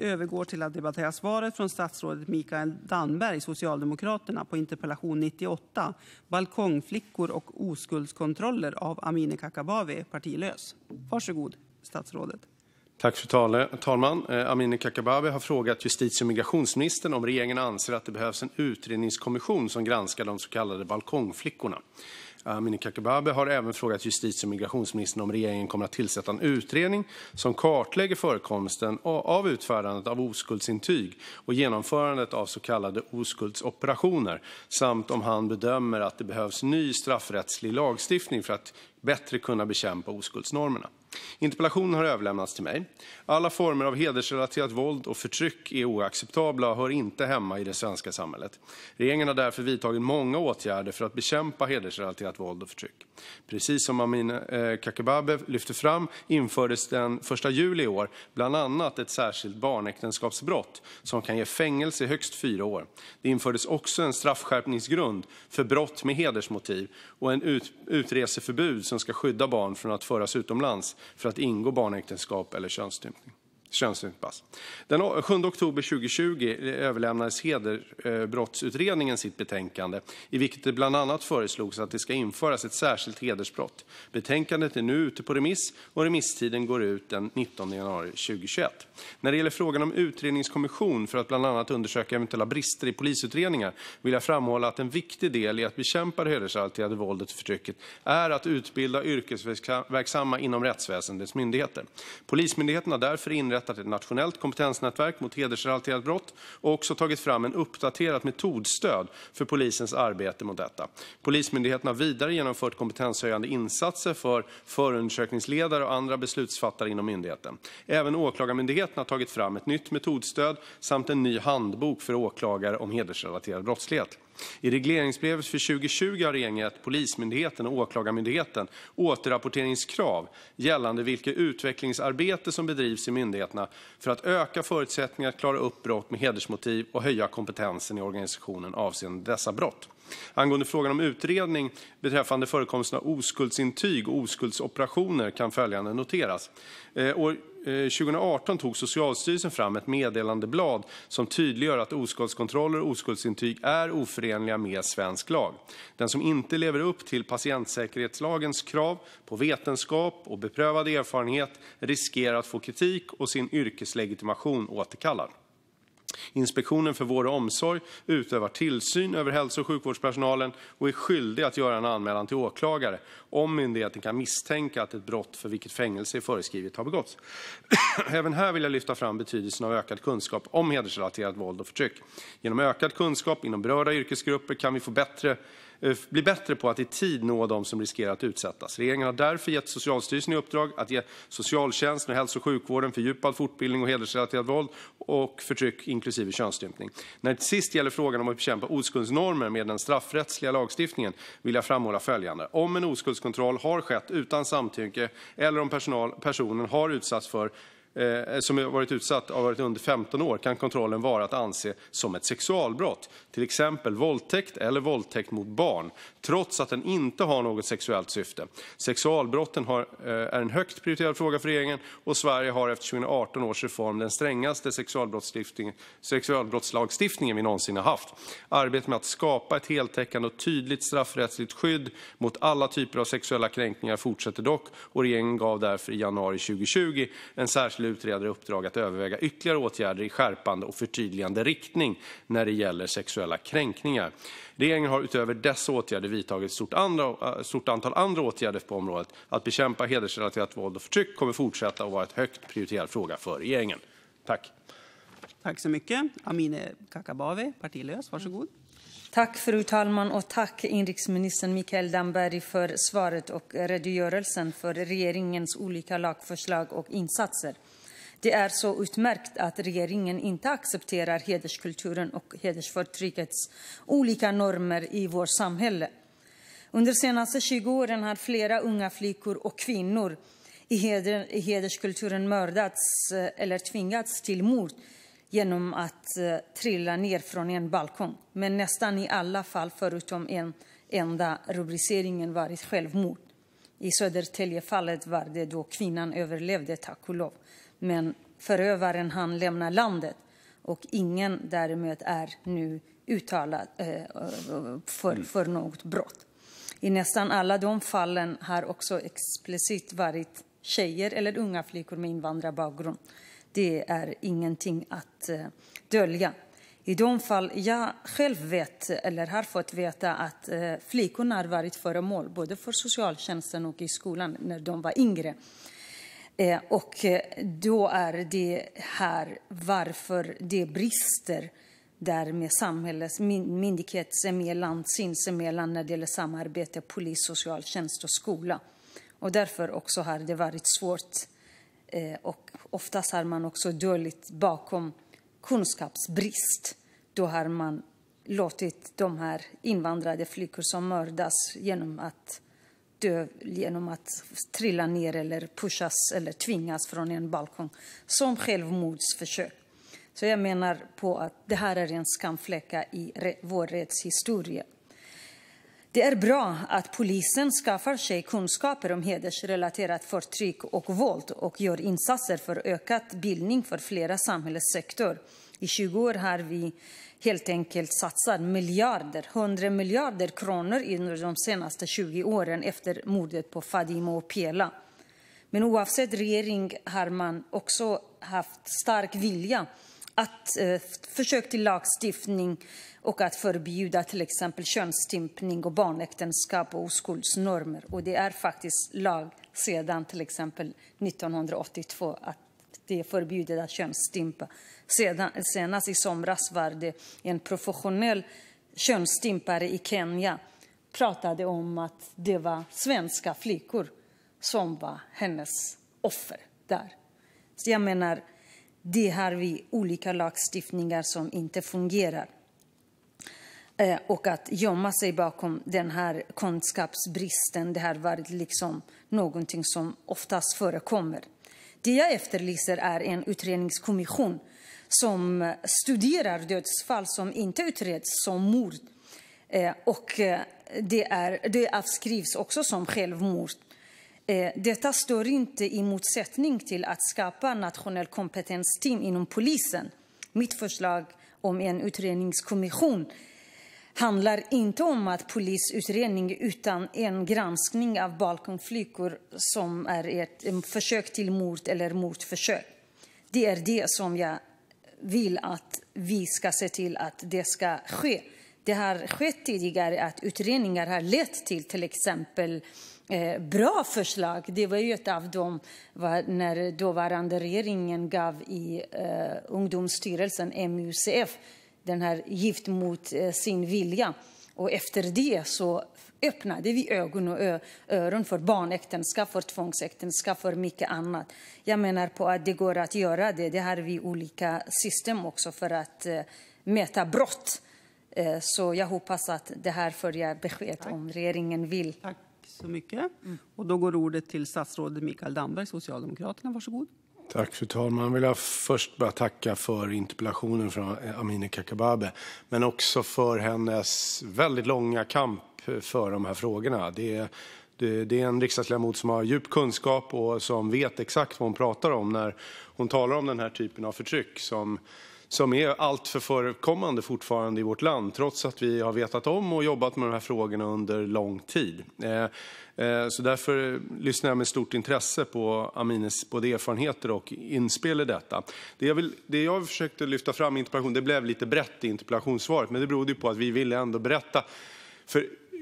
övergår till att debattera svaret från statsrådet Mikael Damberg, Socialdemokraterna, på interpellation 98, balkongflickor och oskuldskontroller av Amineh Kakabaveh, partilös. Varsågod, statsrådet. Tack fru talman. Eh, Amineh Kakabaveh har frågat justitie och migrationsministern om regeringen anser att det behövs en utredningskommission som granskar de så kallade balkongflickorna. Amineh Kakabaveh har även frågat justitie och migrationsministern om regeringen kommer att tillsätta en utredning som kartlägger förekomsten av utfärdandet av oskuldsintyg och genomförandet av så kallade oskuldsoperationer samt om han bedömer att det behövs ny straffrättslig lagstiftning för att bättre kunna bekämpa oskuldsnormerna. Interpellationen har överlämnats till mig. Alla former av hedersrelaterat våld och förtryck är oacceptabla och hör inte hemma i det svenska samhället. Regeringen har därför vidtagit många åtgärder för att bekämpa hedersrelaterat våld och förtryck. Precis som Amineh eh, Kakabaveh lyfter fram infördes den 1 juli i år bland annat ett särskilt barnäktenskapsbrott som kan ge fängelse i högst fyra år. Det infördes också en straffskärpningsgrund för brott med hedersmotiv och en utreseförbud som ska skydda barn från att föras utomlands för att ingå barnäktenskap eller könsstympning könsstympas. Den 7 oktober 2020 eh, överlämnades Hedersbrottsutredningen sitt betänkande i vilket det bland annat föreslogs att det ska införas ett särskilt hedersbrott. Betänkandet är nu ute på remiss och remisstiden går ut den 19 januari 2021. När det gäller frågan om utredningskommission för att bland annat undersöka eventuella brister i polisutredningar vill jag framhålla att en viktig del i att bekämpa det hedersrelaterade våldet och förtrycket är att utbilda yrkesverksamma inom rättsväsendets myndigheter. Polismyndigheten har därför inrättat inrättat ett nationellt kompetensnätverk mot hedersrelaterade brott och också tagit fram ett uppdaterat metodstöd för polisens arbete mot detta. Polismyndigheten har vidare genomfört kompetenshöjande insatser för förundersökningsledare och andra beslutsfattare inom myndigheten. Även Åklagarmyndigheten har tagit fram ett nytt metodstöd samt en ny handbok för åklagare om hedersrelaterad brottslighet. I regleringsbrevet för 2020 har regeringen gett Polismyndigheten och Åklagarmyndigheten återrapporteringskrav gällande vilket utvecklingsarbete som bedrivs i myndigheten myndigheterna för att öka förutsättningarna att klara upp brott med hedersmotiv och höja kompetensen i organisationen avseende dessa brott. Angående frågan om utredning beträffande förekomsten av oskuldsintyg och oskuldsoperationer kan följande noteras. Eh, år 2018 eh, tog Socialstyrelsen fram ett meddelandeblad som tydliggör att oskuldskontroller och oskuldsintyg är oförenliga med svensk lag. Den som inte lever upp till patientsäkerhetslagens krav på vetenskap och beprövad erfarenhet riskerar att få kritik och sin yrkeslegitimation återkallad. Inspektionen för vård och omsorg utövar tillsyn över hälso och sjukvårdspersonalen och är skyldig att göra en anmälan till åklagare om myndigheten kan misstänka att ett brott för vilket fängelse är föreskrivet har begåtts. Även här vill jag lyfta fram betydelsen av ökad kunskap om hedersrelaterat våld och förtryck. Genom ökad kunskap inom berörda yrkesgrupper kan vi få bättre Eh, bli bättre på att i tid nå dem som riskerar att utsättas. Regeringen har därför gett Socialstyrelsen i uppdrag att ge socialtjänsten och hälso och sjukvården fördjupad fortbildning om hedersrelaterat våld och förtryck, inklusive könsstympning. När det till sist gäller frågan om att bekämpa oskuldsnormer med den straffrättsliga lagstiftningen vill jag framhålla följande. Om en oskuldskontroll har skett utan samtycke eller om personen har utsatts för Eh, som varit utsatt har varit under 15 år kan kontrollen vara att anse som ett sexualbrott, till exempel våldtäkt eller våldtäkt mot barn, trots att den inte har något sexuellt syfte. Sexualbrotten eh, är en högt prioriterad fråga för regeringen, och Sverige har efter 2018 års reform den strängaste sexualbrottslagstiftningen vi någonsin har haft. Arbetet med att skapa ett heltäckande och tydligt straffrättsligt skydd mot alla typer av sexuella kränkningar fortsätter dock, och regeringen gav därför i januari 2020 en särskild särskild utredare i uppdrag att överväga ytterligare åtgärder i skärpande och förtydligande riktning när det gäller sexuella kränkningar. Regeringen har utöver dessa åtgärder vidtagit ett eh, stort antal andra åtgärder på området. Att bekämpa hedersrelaterat våld och förtryck kommer att fortsätta att vara en högt prioriterad fråga för regeringen. Tack. Tack så mycket. Amineh Kakabaveh, partilös, varsågod. Tack, fru talman. Och tack, inrikesminister Mikael Damberg, för svaret och redogörelsen för regeringens olika lagförslag och insatser. Det är så utmärkt att regeringen inte accepterar hederskulturen och hedersförtryckets olika normer i vårt samhälle. Under de senaste 20 åren har flera unga flickor och kvinnor i, hederskulturen mördats eh, eller tvingats till mord genom att eh, trilla ner från en balkong. Men nästan i alla fall, förutom en enda, rubriceringen varit självmord. I Södertäljefallet var det då kvinnan överlevde, tack och lov men förövaren lämnar landet. Och ingen därmed är nu uttalad eh, för, mm. för något brott. I nästan alla de fallen har också explicit varit tjejer eller unga flickor med invandrarbakgrund. Det är ingenting att eh, dölja. I de fall jag själv vet, eller har fått veta, att eh, flickorna har varit föremål både för socialtjänsten och i skolan när de var yngre. Eh, och eh, då är det här varför det brister där med samhällets myndighetsemellan, sinsemellan när det gäller samarbete, polis, socialtjänst och skola. Och därför också har det varit svårt eh, och oftast har man också dåligt bakom kunskapsbrist. Då har man låtit de här invandrade flickor som mördas genom att dö genom att trilla ner eller pushas eller tvingas från en balkong som självmordsförsök. Så jag menar på att det här är en skamfläcka i vår rättshistoria. Det är bra att polisen skaffar sig kunskaper om hedersrelaterat förtryck och våld och gör insatser för ökad bildning för flera samhällssektorer. I 20 år har vi helt enkelt satsat miljarder, 100 miljarder kronor under de senaste 20 åren efter mordet på Fadime och Pela. Men oavsett regering har man också haft stark vilja att eh, försök till lagstiftning och att förbjuda till exempel könsstympning och barnäktenskap och oskuldsnormer. Och det är faktiskt lag sedan till exempel 1982 att det är förbjudet att könsstympa. Sedan, senast i somras var det en professionell könsstympare i Kenya pratade om att det var svenska flickor som var hennes offer där. Så jag menar, det har vi olika lagstiftningar som inte fungerar. Eh, och att gömma sig bakom den här kunskapsbristen, det har varit liksom någonting som oftast förekommer. Det jag efterlyser är en utredningskommission som studerar dödsfall som inte utreds som mord. Eh, och eh, det, är, det avskrivs också som självmord. Eh, detta står inte i motsättning till att skapa nationell kompetensteam inom polisen. Mitt förslag om en utredningskommission handlar inte om att polisutredning utan en granskning av balkongflickor som är ett försök till mord eller mordförsök. Det är det som jag vill att vi ska se till att det ska ske. Det har skett tidigare att utredningar har lett till till exempel eh, bra förslag. Det var ju ett av dem när dåvarande regeringen gav i eh, Ungdomsstyrelsen, MUCF, den här gift mot eh, sin vilja. Och efter det så öppnade vi ögon och öron för barnäktenskap, för tvångsäktenskap, för mycket annat. Jag menar på att det går att göra det. Det har vi olika system också för att eh, mäta brott. Eh, så jag hoppas att det här får jag besked Tack. om regeringen vill. Tack så mycket. Och då går ordet till statsrådet Mikael Damberg, Socialdemokraterna. Varsågod. Tack fru talman. Jag vill först bara tacka för interpellationen från Amineh Kakabaveh, men också för hennes väldigt långa kamp för de här frågorna. Det är, det är en riksdagsledamot som har djup kunskap och som vet exakt vad hon pratar om när hon talar om den här typen av förtryck som är alltför förekommande fortfarande i vårt land, trots att vi har vetat om och jobbat med de här frågorna under lång tid. Eh, eh, därför lyssnar jag med stort intresse på Amines både erfarenheter och inspel i detta. Det jag försökte lyfta fram i interpellationen blev lite brett i interpellationssvaret, men det berodde på att vi ville berätta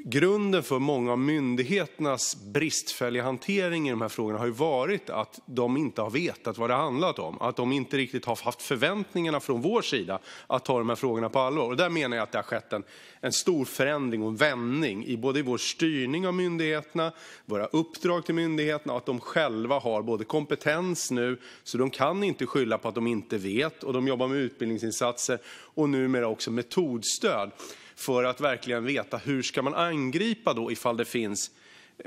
grunden för många av myndigheternas bristfälliga hantering i de här frågorna har ju varit att de inte har vetat vad det handlat om. Att de inte riktigt har haft förväntningarna från vår sida att ta de här frågorna på allvar. Och där menar jag att det har skett en, en stor förändring och vändning i både vår styrning av myndigheterna, våra uppdrag till myndigheterna och att de själva har både kompetens nu, så de kan inte skylla på att de inte vet, och de jobbar med utbildningsinsatser och numera också metodstöd för att verkligen veta hur man ska angripa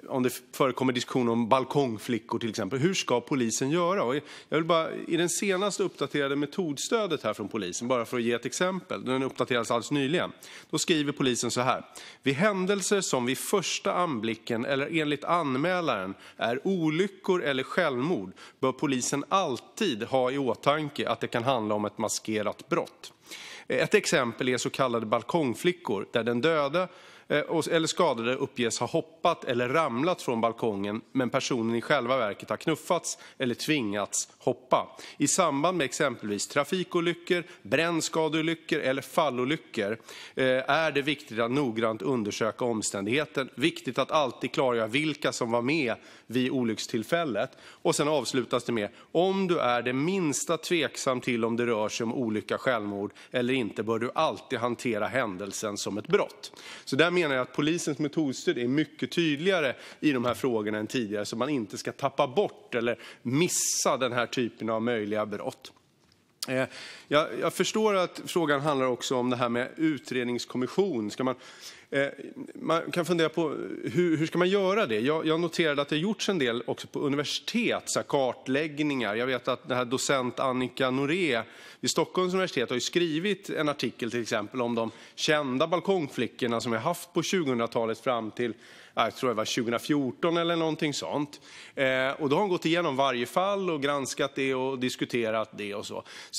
om det förekommer diskussioner om balkongflickor till exempel. Hur ska polisen göra? Jag vill bara, I den senast uppdaterade metodstödet här från polisen, bara för att ge ett exempel, den uppdaterades alldeles nyligen, då skriver polisen så här. Vid händelser som vid första anblicken eller enligt anmälaren är olyckor eller självmord bör polisen alltid ha i åtanke att det kan handla om ett maskerat brott. Ett exempel är så kallade balkongflickor. Eh, eller skadade uppges ha hoppat eller ramlat från balkongen men personen i själva verket har knuffats eller tvingats hoppa. I samband med exempelvis trafikolyckor, brännskadeolyckor eller fallolyckor eh, är det viktigt att noggrant undersöka omständigheten. Viktigt att alltid klargöra vilka som var med vid olyckstillfället. Och sen avslutas det med om du är det minsta tveksam till om det rör sig om olycka, självmord eller inte bör du alltid hantera händelsen som ett brott. Så där menar jag att polisens metodstöd är mycket tydligare i de här frågorna än tidigare så att man inte ska tappa bort eller missa den här typen av möjliga brott. Eh, jag förstår att frågan också handlar om det här med utredningskommission. Eh, man kan fundera på eh, hur man ska göra det. Jag noterade att det har gjorts en del på universitet, kartläggningar. Jag vet att docent Annika Norée vid Stockholms universitet har skrivit en artikel till exempel om de kända balkongflickorna som vi har haft på 2000-talet fram till 2014 eh, eller någonting sådant. Då har hon gått igenom varje fall, granskat det och diskuterat det.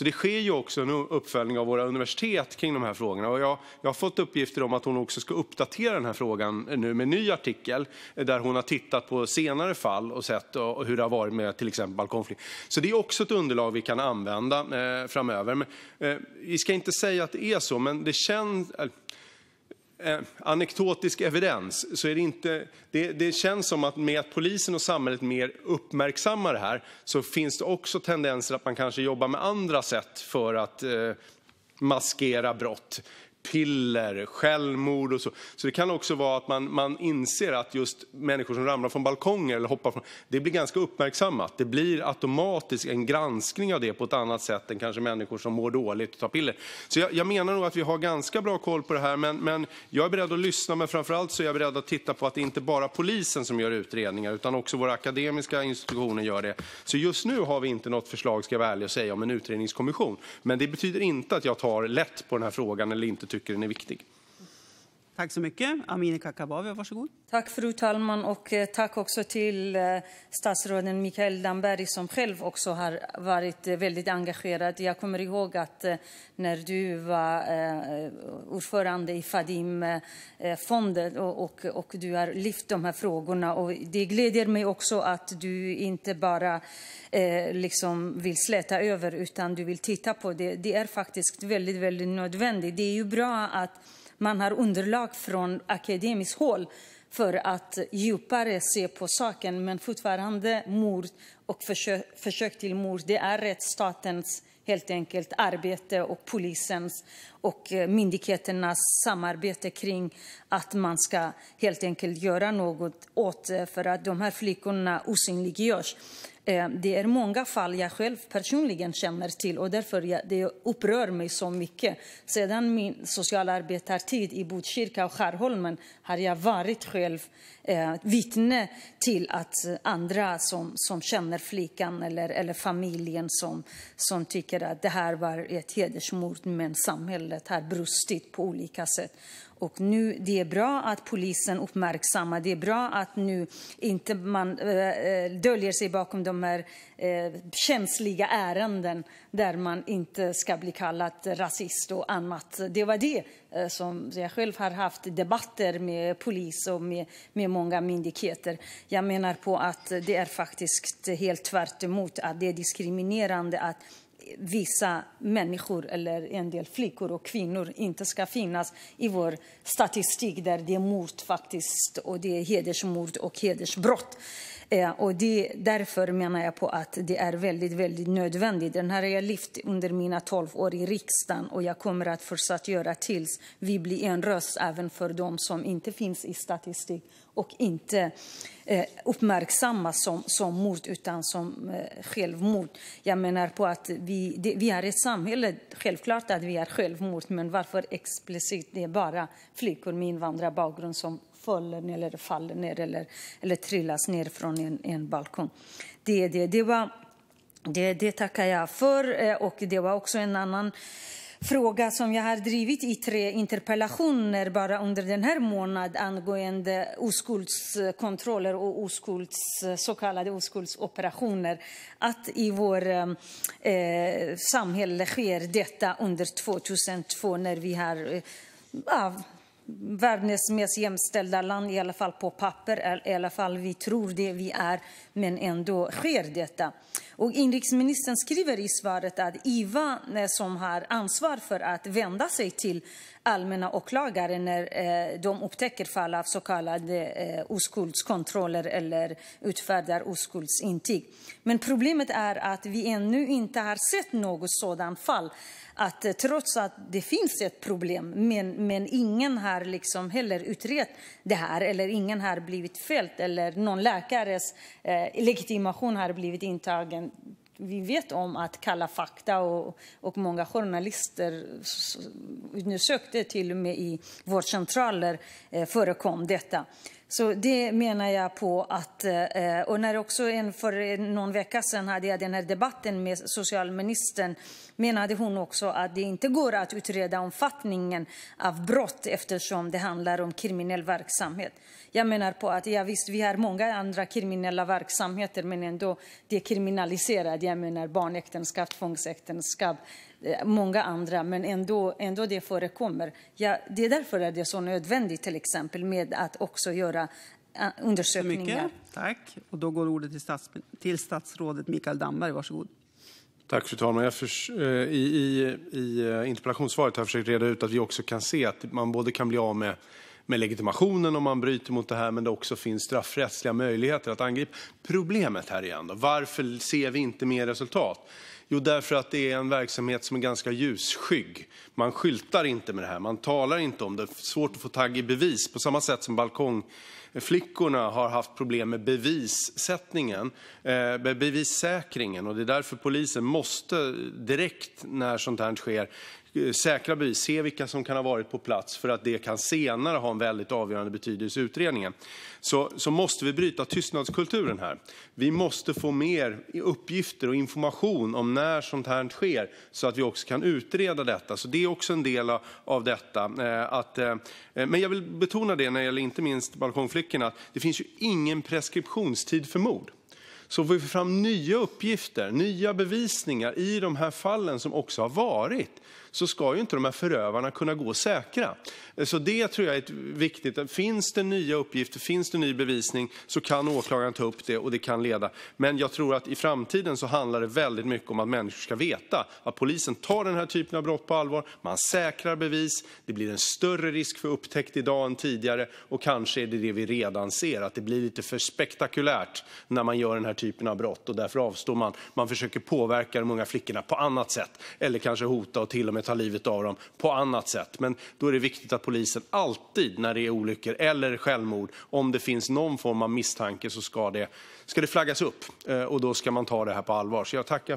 Det sker också en uppföljning av våra universitet kring de här frågorna. Jag har fått uppgifter om att hon också ska uppmärksamma uppdatera den här frågan nu med en ny artikel där hon har tittat på senare fall och sett eh, hur det har varit med till exempel balkongflykt. det är också ett underlag vi kan använda eh, framöver. Eh, vi ska inte säga att det är så, men det känns anekdotisk evidens så är det inte... Det, det, känns som att med att polisen och samhället mer uppmärksammar det här så finns det också tendenser att man kanske jobbar med andra sätt för att eh, maskera brott piller, självmord och så. Så det kan också vara att man, man inser att just människor som ramlar från balkonger eller hoppar från, det blir ganska uppmärksammat. Det blir automatiskt en granskning av det på ett annat sätt än kanske människor som mår dåligt och tar piller. Så jag, jag menar nog att vi har ganska bra koll på det här, men, men jag är beredd att lyssna, men framförallt så är jag beredd att titta på att det inte bara är polisen som gör utredningar, utan också våra akademiska institutioner gör det. Så just nu har vi inte något förslag, ska jag vara ärlig och säga, om en utredningskommission. Men det betyder inte att jag tar lätt på den här frågan eller inte tycker den är viktig. Tack så mycket. Amineh Kakabaveh, varsågod. Tack, fru talman. Och eh, tack också till eh, statsråden Mikael Damberg som själv också har varit eh, väldigt engagerad. Jag kommer ihåg att när du var ordförande i Fadim-fonden och, och, du har lyft de här frågorna. Och det gläder mig också att du inte bara liksom vill släta över utan du vill titta på det. Det är faktiskt väldigt, väldigt nödvändigt. Det är ju bra att man har underlag från akademiskt håll för att djupare se på saken. Men fortfarande mord och försök, försök till mord, det är rättsstatens helt enkelt arbete och polisens och eh, myndigheternas samarbete kring att man ska helt enkelt göra något åt för att de här flickorna osynliggörs. Eh, det är många fall jag själv personligen känner till och därför det upprör mig så mycket. Sedan min socialarbetartid i Botkyrka och Skärholmen har jag varit själv eh, vittne till att andra som, som känner flickan eller, eller familjen som, som tycker att det här var ett hedersmord men samhället har brustit på olika sätt. Och nu, det är bra att polisen uppmärksammar, det är bra att nu inte man äh, döljer sig bakom de de här eh, känsliga ärenden där man inte ska bli kallad rasist och annat. Det var det eh, som jag själv har haft debatter med polis och med, med många myndigheter. Jag menar på att det är faktiskt helt tvärt emot, att det är diskriminerande att vissa människor, eller en del flickor och kvinnor, inte ska finnas i vår statistik där det är mord faktiskt, och det är hedersmord och hedersbrott. Eh, och det, därför menar jag på att det är väldigt, väldigt nödvändigt. Den här har jag lyft under mina tolv år i riksdagen och jag kommer att fortsätta göra tills vi blir en röst även för de som inte finns i statistik och inte eh, uppmärksammas som, som mord utan som eh, självmord. Jag menar på att vi, det, vi har ett samhälle, självklart att vi har självmord men varför explicit det är bara flickor med invandrarbakgrund som faller eller faller ner eller, eller trillas ner från en, en balkong. Det, det, det, var, det, det tackar jag för. Eh, och det var också en annan fråga som jag har drivit i tre interpellationer bara under den här månaden angående oskuldskontroller och oskulds, så kallade oskuldsoperationer. Att i vårt eh, samhälle sker detta under 2002 när vi har ja, eh, världens mest jämställda land, i alla fall på papper, i alla fall vi tror det vi är, men ändå sker detta. Inrikesministern skriver i svaret att IVA, som har ansvar för att vända sig till allmänna åklagare när eh, de upptäcker fall av så kallade eh, oskuldskontroller eller utfärdar oskuldsintyg. Men problemet är att vi ännu inte har sett något sådant fall. Att eh, trots att det finns ett problem, men, men ingen har liksom heller utrett det här eller ingen har blivit fälld eller någon läkares eh, legitimation har blivit intagen vi vet om att Kalla fakta och, och många journalister undersökte till och med i vårdcentraler eh, förekom detta. Så det menar jag på att, eh, och när också en, för någon vecka sedan hade jag den här debatten med socialministern menade hon också att det inte går att utreda omfattningen av brott eftersom det handlar om kriminell verksamhet. Jag menar på att ja, visst, vi har många andra kriminella verksamheter men ändå det är kriminaliserat. Jag menar barnäktenskap, tvångsäktenskap, eh, många andra, men ändå, ändå det förekommer. Ja, det är därför är det är så nödvändigt till exempel med att också göra eh, undersökningar. Tack. Och då går ordet till, stats till statsrådet Mikael Damberg. Varsågod. Tack, fru talman. Jag eh, i, i, I eh, interpellationssvaret har jag försökt reda ut att vi också kan se att man både kan bli av med med legitimationen om man bryter mot det här, men det också finns straffrättsliga möjligheter att angripa. Problemet här igen då, varför ser vi inte mer resultat? Jo, därför att det är en verksamhet som är ganska ljusskygg. Man skyltar inte med det här. Man talar inte om det. Det är svårt att få tag i bevis. På samma sätt som balkongflickorna har haft problem med bevissättningen, eh, med bevissäkringen. Det är därför polisen måste direkt när sådant här sker säkra bevis och se vilka som kan ha varit på plats, det kan senare ha en väldigt avgörande betydelse i utredningen Vi måste bryta tystnadskulturen. här. Vi måste få mer uppgifter och information om när sådant här sker så att vi också kan utreda detta. Det är också en del av detta. Eh, eh, men jag vill betona, när det gäller inte minst balkongflickorna, att det inte finns någon preskriptionstid för mord. Får vi fram nya uppgifter och nya bevisningar i de här fallen, som också har varit? så ska ju inte de här förövarna kunna gå säkra. Så det tror jag är viktigt. Finns det nya uppgifter, finns det ny bevisning så kan åklagaren ta upp det och det kan leda. Men jag tror att i framtiden så handlar det väldigt mycket om att människor ska veta att polisen tar den här typen av brott på allvar, man säkrar bevis, det blir en större risk för upptäckt idag än tidigare och kanske är det det vi redan ser, att det blir lite för spektakulärt när man gör den här typen av brott och därför avstår man. Man försöker påverka de unga flickorna på annat sätt eller kanske hota och till och med kunna ta livet av dem på annat sätt. Men då är det viktigt att polisen alltid när det är olyckor eller självmord, om det finns någon form av misstanke, ska flaggas upp. Eh, då ska man ta det här på allvar. Jag tackar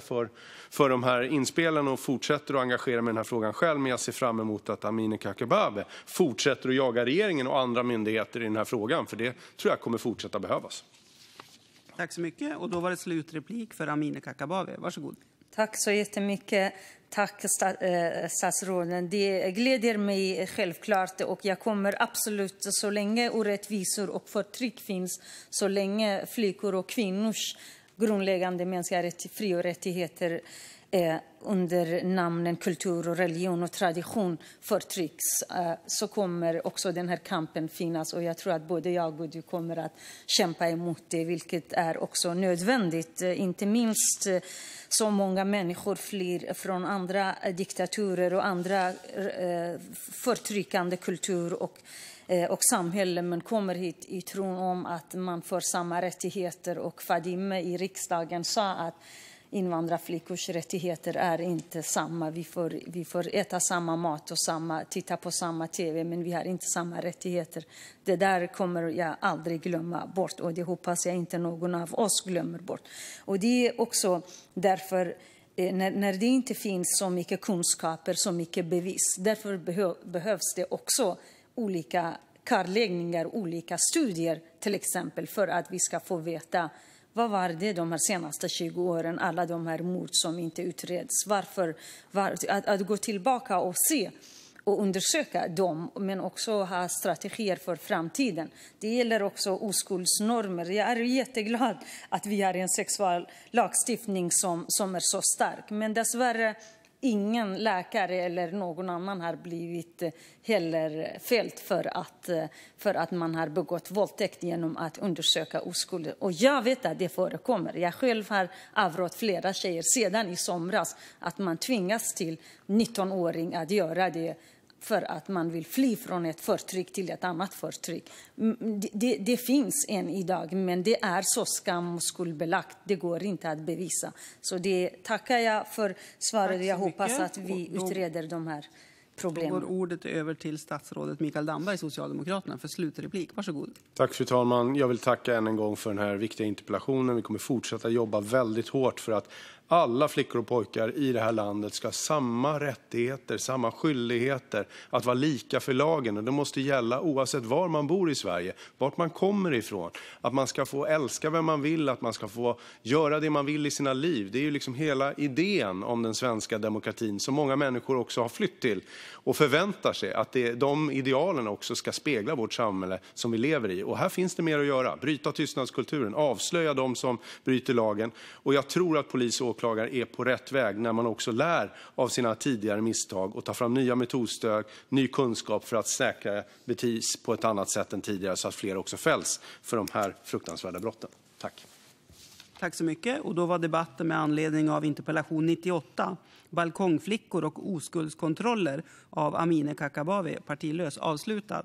för de här inspelen och fortsätter att engagera mig i den här frågan själv. Men jag ser fram emot att Amineh Kakabaveh fortsätter att jaga regeringen och andra myndigheter i den här frågan. För det tror jag kommer fortsätta behövas. Tack så mycket. Och då var det slutreplik för Amineh Kakabaveh. Varsågod. Tack så jättemycket. Tack eh, statsrådet. Det gläder mig självklart och jag kommer absolut, så länge orättvisor och förtryck finns, så länge flickor och kvinnors grundläggande mänskliga fri och rättigheter Eh, under namnen kultur, religion och tradition förtrycks eh, så kommer också den här kampen finnas. Och jag tror att både jag och du kommer att kämpa emot det, vilket är också nödvändigt. Eh, inte minst så många människor flyr från andra diktaturer och andra förtryckande kultur och och samhälle men kommer hit i tron om att man får samma rättigheter. Och Fadime i riksdagen sa att invandrarflickors rättigheter är inte samma. Vi får, vi får äta samma mat och samma, titta på samma tv, men vi har inte samma rättigheter. Det där kommer jag aldrig glömma bort och det hoppas jag inte någon av oss glömmer bort. Och det är också därför eh, när, när, det inte finns så mycket kunskaper, så mycket bevis. Därför behö, behövs det också olika kartläggningar, olika studier till exempel för att vi ska få veta vad var det de senaste 20 åren, alla de här mord som inte utreds? Varför? Var, att, att gå tillbaka och se och undersöka dem, men också ha strategier för framtiden. Det gäller också oskuldsnormer. Jag är jätteglad att vi har en sexuallagstiftning som, som är så stark, men dessvärre ingen läkare eller någon annan har blivit eh, heller fälld för att, eh, för att man har begått våldtäkt genom att undersöka oskuld. Och jag vet att det förekommer. Jag själv har avrått flera tjejer sedan i somras att man tvingas till 19-åring att göra det för att man vill fly från ett förtryck till ett annat förtryck. Mm, det, det finns än idag, men det är så skam och skuldbelagt. Det går inte att bevisa. Så det tackar jag för svaret. Jag hoppas att vi utreder de här problemen. Då går ordet över till statsrådet Mikael Damberg, Socialdemokraterna, för slutreplik. Varsågod. Tack, fru talman. Jag vill tacka än en gång för den här viktiga interpellationen. Vi kommer fortsätta jobba väldigt hårt för att alla flickor och pojkar i det här landet ska ha samma rättigheter, samma skyldigheter, att vara lika för lagen. Och det måste gälla oavsett var man bor i Sverige, vart man kommer ifrån. Att man ska få älska vem man vill, att man ska få göra det man vill i sina liv. Det är ju liksom hela idén om den svenska demokratin som många människor också har flytt till och förväntar sig att det, de idealen också ska spegla vårt samhälle som vi lever i. Och här finns det mer att göra. Bryta tystnadskulturen, avslöja de som bryter lagen. Och jag tror att polis och åklagare är på rätt väg när man också lär av sina tidigare misstag och tar fram nya metodstöd och ny kunskap för att säkra bevis på ett annat sätt än tidigare så att fler också fälls för de här fruktansvärda brotten. Tack. Tack så mycket. Och då var debatten med anledning av interpellation 98 Balkongflickor och oskuldskontroller av Amineh Kakabaveh partilös avslutad.